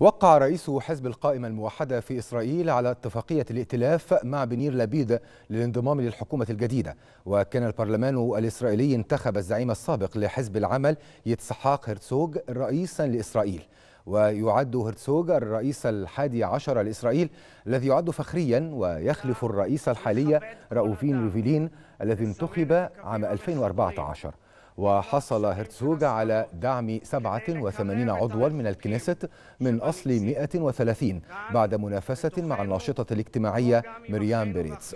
وقع رئيس حزب القائمة الموحدة في إسرائيل على اتفاقية الائتلاف مع بنير لبيد للانضمام للحكومة الجديدة وكان البرلمان الإسرائيلي انتخب الزعيم السابق لحزب العمل يتسحاق هرتسوج رئيسا لإسرائيل ويعد هرتسوج الرئيس الحادي عشر لإسرائيل الذي يعد فخريا ويخلف الرئيس الحالي رؤوفين ريفيلين الذي انتخب عام 2014 وحصل هرتزوغ على دعم 87 عضوا من الكنيسة من أصل 130 بعد منافسة مع الناشطة الاجتماعية مريان بريتس